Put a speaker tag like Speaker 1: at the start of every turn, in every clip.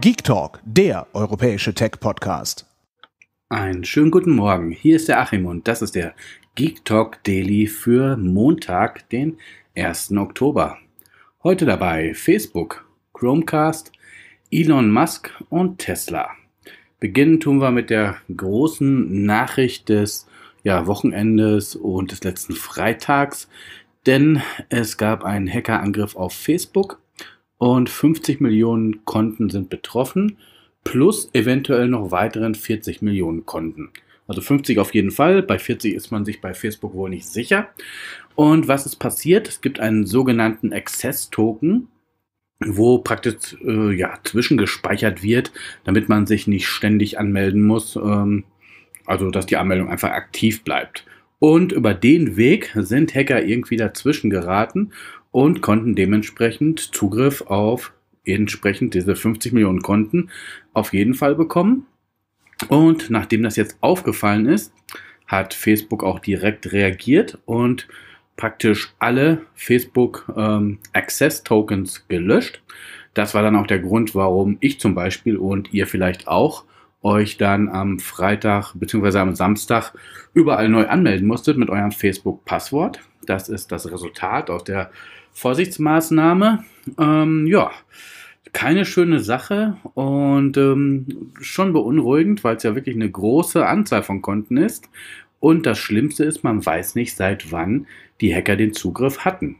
Speaker 1: Geek Talk, der europäische Tech-Podcast. Einen schönen guten Morgen. Hier ist der Achim und das ist der Geek Talk Daily für Montag, den 1. Oktober. Heute dabei Facebook, Chromecast, Elon Musk und Tesla. Beginnen tun wir mit der großen Nachricht des ja, Wochenendes und des letzten Freitags, denn es gab einen Hackerangriff auf Facebook und 50 Millionen Konten sind betroffen, plus eventuell noch weiteren 40 Millionen Konten. Also 50 auf jeden Fall, bei 40 ist man sich bei Facebook wohl nicht sicher. Und was ist passiert? Es gibt einen sogenannten Access-Token, wo praktisch äh, ja, zwischengespeichert wird, damit man sich nicht ständig anmelden muss. Ähm, also, dass die Anmeldung einfach aktiv bleibt. Und über den Weg sind Hacker irgendwie dazwischen geraten und konnten dementsprechend Zugriff auf entsprechend diese 50 Millionen Konten auf jeden Fall bekommen. Und nachdem das jetzt aufgefallen ist, hat Facebook auch direkt reagiert und praktisch alle Facebook ähm, Access Tokens gelöscht. Das war dann auch der Grund, warum ich zum Beispiel und ihr vielleicht auch euch dann am Freitag bzw. am Samstag überall neu anmelden musstet mit eurem Facebook-Passwort. Das ist das Resultat aus der Vorsichtsmaßnahme. Ähm, ja, keine schöne Sache und ähm, schon beunruhigend, weil es ja wirklich eine große Anzahl von Konten ist. Und das Schlimmste ist, man weiß nicht, seit wann die Hacker den Zugriff hatten.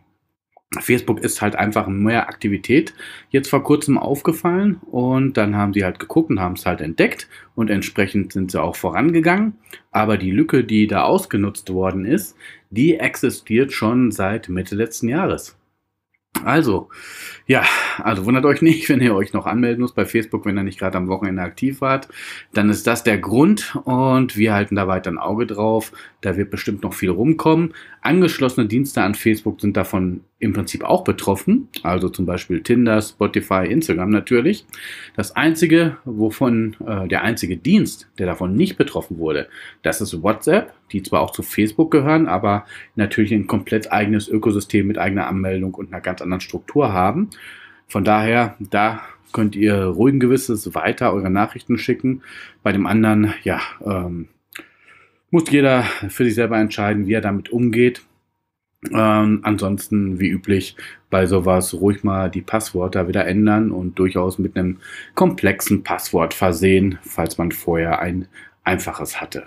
Speaker 1: Facebook ist halt einfach mehr Aktivität jetzt vor kurzem aufgefallen und dann haben sie halt geguckt und haben es halt entdeckt und entsprechend sind sie auch vorangegangen. Aber die Lücke, die da ausgenutzt worden ist, die existiert schon seit Mitte letzten Jahres. Also, ja, also wundert euch nicht, wenn ihr euch noch anmelden müsst bei Facebook, wenn ihr nicht gerade am Wochenende aktiv wart. Dann ist das der Grund und wir halten da weiter ein Auge drauf. Da wird bestimmt noch viel rumkommen. Angeschlossene Dienste an Facebook sind davon im Prinzip auch betroffen. Also zum Beispiel Tinder, Spotify, Instagram natürlich. Das einzige, wovon, äh, der einzige Dienst, der davon nicht betroffen wurde, das ist WhatsApp die zwar auch zu Facebook gehören, aber natürlich ein komplett eigenes Ökosystem mit eigener Anmeldung und einer ganz anderen Struktur haben. Von daher, da könnt ihr ruhigen Gewisses weiter eure Nachrichten schicken. Bei dem anderen, ja, ähm, muss jeder für sich selber entscheiden, wie er damit umgeht. Ähm, ansonsten, wie üblich, bei sowas ruhig mal die Passwörter wieder ändern und durchaus mit einem komplexen Passwort versehen, falls man vorher ein einfaches hatte.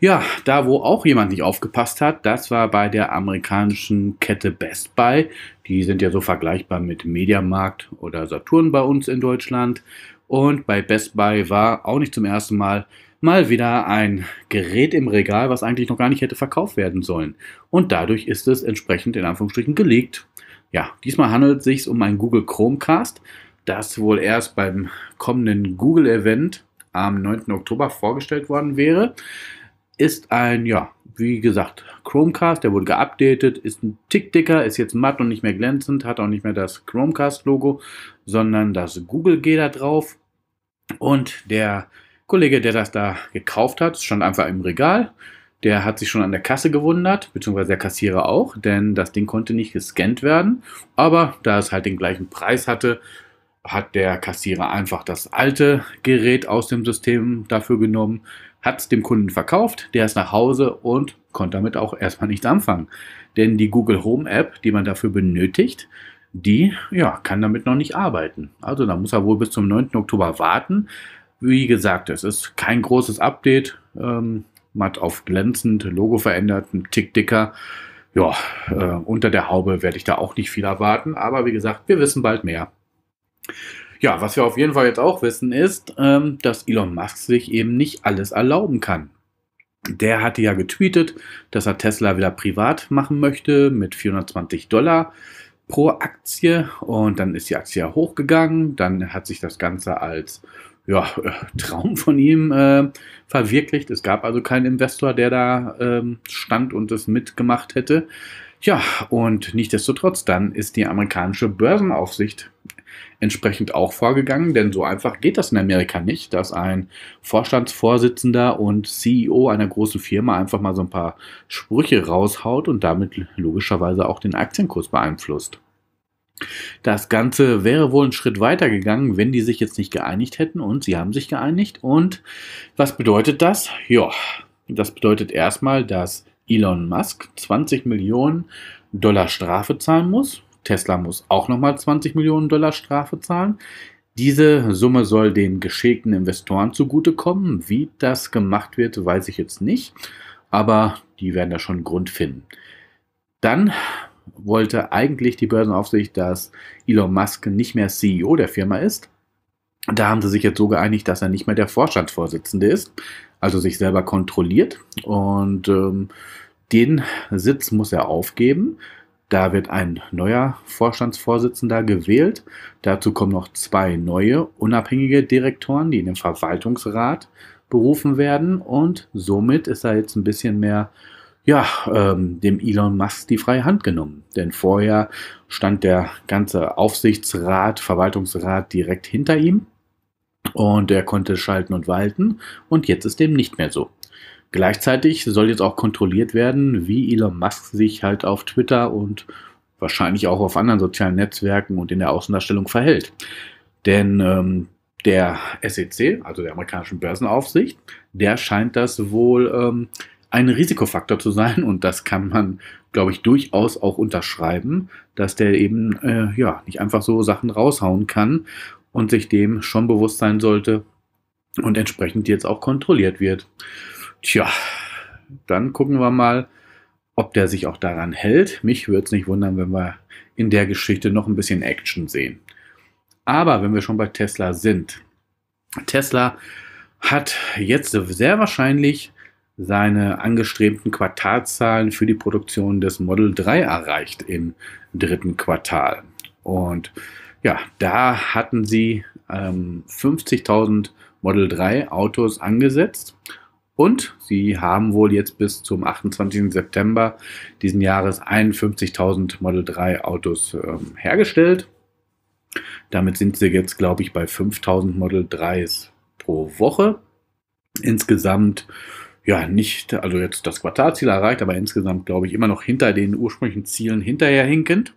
Speaker 1: Ja, da wo auch jemand nicht aufgepasst hat, das war bei der amerikanischen Kette Best Buy. Die sind ja so vergleichbar mit Mediamarkt oder Saturn bei uns in Deutschland. Und bei Best Buy war auch nicht zum ersten Mal mal wieder ein Gerät im Regal, was eigentlich noch gar nicht hätte verkauft werden sollen. Und dadurch ist es entsprechend in Anführungsstrichen gelegt. Ja, diesmal handelt es sich um einen Google Chromecast, das wohl erst beim kommenden Google Event am 9. Oktober vorgestellt worden wäre, ist ein, ja, wie gesagt, Chromecast, der wurde geupdatet, ist ein Tick dicker, ist jetzt matt und nicht mehr glänzend, hat auch nicht mehr das Chromecast-Logo, sondern das Google G da drauf. Und der Kollege, der das da gekauft hat, stand einfach im Regal. Der hat sich schon an der Kasse gewundert, beziehungsweise der Kassierer auch, denn das Ding konnte nicht gescannt werden. Aber da es halt den gleichen Preis hatte, hat der Kassierer einfach das alte Gerät aus dem System dafür genommen, hat es dem Kunden verkauft, der ist nach Hause und konnte damit auch erstmal nichts anfangen. Denn die Google Home App, die man dafür benötigt, die ja, kann damit noch nicht arbeiten. Also da muss er wohl bis zum 9. Oktober warten. Wie gesagt, es ist kein großes Update. Ähm, man auf glänzend Logo verändert, einen Tick dicker. Ja, äh, unter der Haube werde ich da auch nicht viel erwarten. Aber wie gesagt, wir wissen bald mehr. Ja, was wir auf jeden Fall jetzt auch wissen ist, ähm, dass Elon Musk sich eben nicht alles erlauben kann. Der hatte ja getweetet, dass er Tesla wieder privat machen möchte mit 420 Dollar pro Aktie und dann ist die Aktie ja hochgegangen, dann hat sich das Ganze als ja, Traum von ihm äh, verwirklicht. Es gab also keinen Investor, der da ähm, stand und das mitgemacht hätte. Ja, und nichtsdestotrotz dann ist die amerikanische Börsenaufsicht entsprechend auch vorgegangen, denn so einfach geht das in Amerika nicht, dass ein Vorstandsvorsitzender und CEO einer großen Firma einfach mal so ein paar Sprüche raushaut und damit logischerweise auch den Aktienkurs beeinflusst. Das Ganze wäre wohl einen Schritt weiter gegangen, wenn die sich jetzt nicht geeinigt hätten und sie haben sich geeinigt. Und was bedeutet das? Ja, das bedeutet erstmal, dass Elon Musk 20 Millionen Dollar Strafe zahlen muss Tesla muss auch nochmal 20 Millionen Dollar Strafe zahlen. Diese Summe soll den geschickten Investoren zugutekommen. Wie das gemacht wird, weiß ich jetzt nicht, aber die werden da schon einen Grund finden. Dann wollte eigentlich die Börsenaufsicht, dass Elon Musk nicht mehr CEO der Firma ist. Da haben sie sich jetzt so geeinigt, dass er nicht mehr der Vorstandsvorsitzende ist, also sich selber kontrolliert. Und ähm, den Sitz muss er aufgeben. Da wird ein neuer Vorstandsvorsitzender gewählt. Dazu kommen noch zwei neue unabhängige Direktoren, die in den Verwaltungsrat berufen werden. Und somit ist da jetzt ein bisschen mehr, ja, ähm, dem Elon Musk die freie Hand genommen. Denn vorher stand der ganze Aufsichtsrat, Verwaltungsrat direkt hinter ihm. Und er konnte schalten und walten. Und jetzt ist dem nicht mehr so. Gleichzeitig soll jetzt auch kontrolliert werden, wie Elon Musk sich halt auf Twitter und wahrscheinlich auch auf anderen sozialen Netzwerken und in der Außendarstellung verhält. Denn ähm, der SEC, also der amerikanischen Börsenaufsicht, der scheint das wohl ähm, ein Risikofaktor zu sein und das kann man, glaube ich, durchaus auch unterschreiben, dass der eben äh, ja nicht einfach so Sachen raushauen kann und sich dem schon bewusst sein sollte und entsprechend jetzt auch kontrolliert wird. Tja, dann gucken wir mal, ob der sich auch daran hält. Mich würde es nicht wundern, wenn wir in der Geschichte noch ein bisschen Action sehen. Aber wenn wir schon bei Tesla sind, Tesla hat jetzt sehr wahrscheinlich seine angestrebten Quartalzahlen für die Produktion des Model 3 erreicht im dritten Quartal. Und ja, da hatten sie ähm, 50.000 Model 3 Autos angesetzt und sie haben wohl jetzt bis zum 28. September diesen Jahres 51.000 Model 3 Autos ähm, hergestellt. Damit sind sie jetzt, glaube ich, bei 5.000 Model 3s pro Woche. Insgesamt, ja, nicht, also jetzt das Quartalziel erreicht, aber insgesamt, glaube ich, immer noch hinter den ursprünglichen Zielen hinterherhinkend.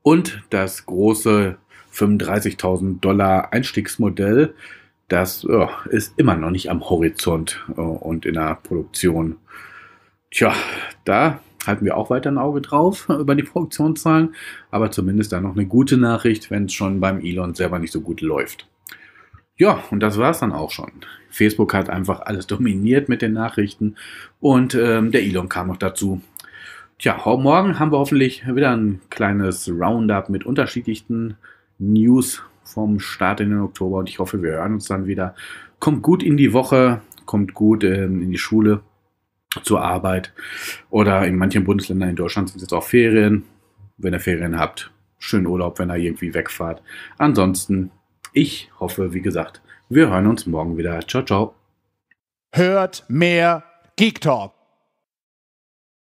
Speaker 1: Und das große 35.000 Dollar Einstiegsmodell das oh, ist immer noch nicht am Horizont oh, und in der Produktion. Tja, da halten wir auch weiter ein Auge drauf über die Produktionszahlen, aber zumindest dann noch eine gute Nachricht, wenn es schon beim Elon selber nicht so gut läuft. Ja, und das war es dann auch schon. Facebook hat einfach alles dominiert mit den Nachrichten und ähm, der Elon kam noch dazu. Tja, morgen haben wir hoffentlich wieder ein kleines Roundup mit unterschiedlichsten News vom Start in den Oktober und ich hoffe, wir hören uns dann wieder. Kommt gut in die Woche, kommt gut ähm, in die Schule, zur Arbeit oder in manchen Bundesländern in Deutschland sind jetzt auch Ferien. Wenn ihr Ferien habt, schönen Urlaub, wenn ihr irgendwie wegfahrt. Ansonsten, ich hoffe, wie gesagt, wir hören uns morgen wieder. Ciao, ciao. Hört mehr Geek Talk.